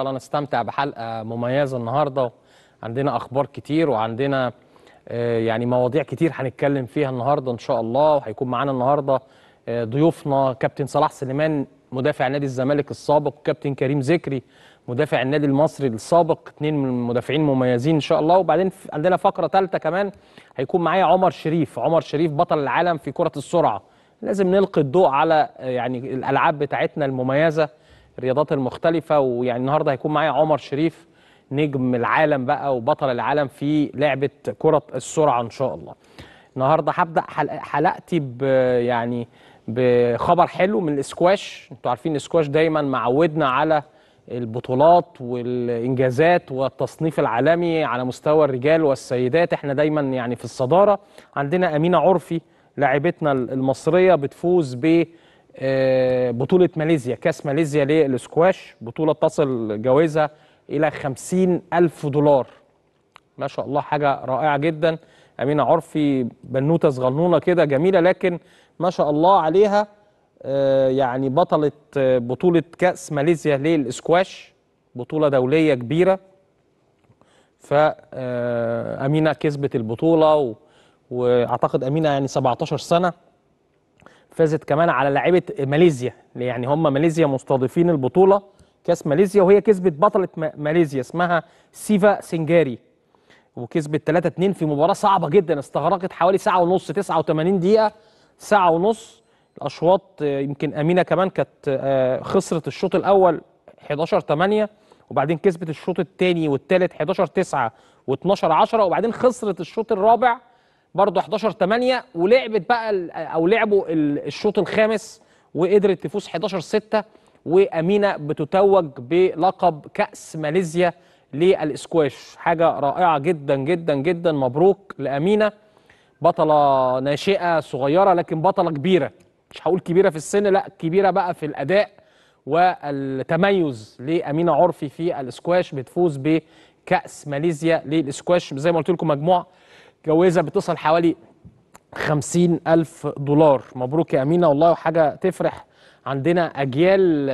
شاء الله نستمتع بحلقه مميزه النهارده عندنا اخبار كتير وعندنا آه، يعني مواضيع كتير هنتكلم فيها النهارده ان شاء الله وهيكون معانا النهارده آه، ضيوفنا كابتن صلاح سليمان مدافع نادي الزمالك السابق وكابتن كريم ذكري مدافع النادي المصري السابق اثنين من المدافعين مميزين ان شاء الله وبعدين عندنا فقره ثالثه كمان هيكون معايا عمر شريف عمر شريف بطل العالم في كره السرعه لازم نلقي الضوء على آه، يعني الالعاب بتاعتنا المميزه الرياضات المختلفه ويعني النهارده هيكون معايا عمر شريف نجم العالم بقى وبطل العالم في لعبه كره السرعه ان شاء الله. النهارده هبدا حلقتي يعني بخبر حلو من الاسكواش انتوا عارفين الاسكواش دايما معودنا على البطولات والانجازات والتصنيف العالمي على مستوى الرجال والسيدات احنا دايما يعني في الصداره عندنا امينه عرفي لاعبتنا المصريه بتفوز ب آه، بطولة ماليزيا كاس ماليزيا للسكواش بطولة تصل جوائزها إلى خمسين ألف دولار ما شاء الله حاجة رائعة جدا أمينة عرفي بنوتة صغنونة كده جميلة لكن ما شاء الله عليها آه، يعني بطلة آه، بطولة كأس ماليزيا للإسكواش بطولة دولية كبيرة فأمينة كسبت البطولة وأعتقد أمينة يعني 17 سنة فازت كمان على لاعيبه ماليزيا يعني هم ماليزيا مستضيفين البطوله كاس ماليزيا وهي كسبت بطله ماليزيا اسمها سيفا سنجاري وكسبت 3 2 في مباراه صعبه جدا استغرقت حوالي ساعه ونص 89 دقيقه ساعه ونص الاشواط يمكن امينه كمان كانت آه، خسرت الشوط الاول 11 8 وبعدين كسبت الشوط الثاني والثالث 11 9 و12 10 وبعدين خسرت الشوط الرابع برضه 11 8 ولعبت بقى او لعبوا الشوط الخامس وقدرت تفوز 11 6 وامينه بتتوج بلقب كاس ماليزيا للاسكواش حاجه رائعه جدا جدا جدا مبروك لامينه بطله ناشئه صغيره لكن بطله كبيره مش هقول كبيره في السن لا كبيره بقى في الاداء والتميز لامينه عرفي في الاسكواش بتفوز بكاس ماليزيا للاسكواش زي ما قلت لكم مجموعه متجوزه بتصل حوالي 50 ألف دولار مبروك يا أمينة والله وحاجة تفرح عندنا أجيال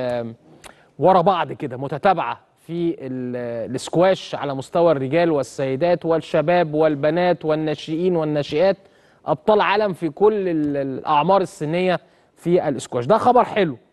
ورا بعض كده متتابعة في السكواش على مستوى الرجال والسيدات والشباب والبنات والناشئين والناشئات أبطال عالم في كل الأعمار السنية في الاسكواش ده خبر حلو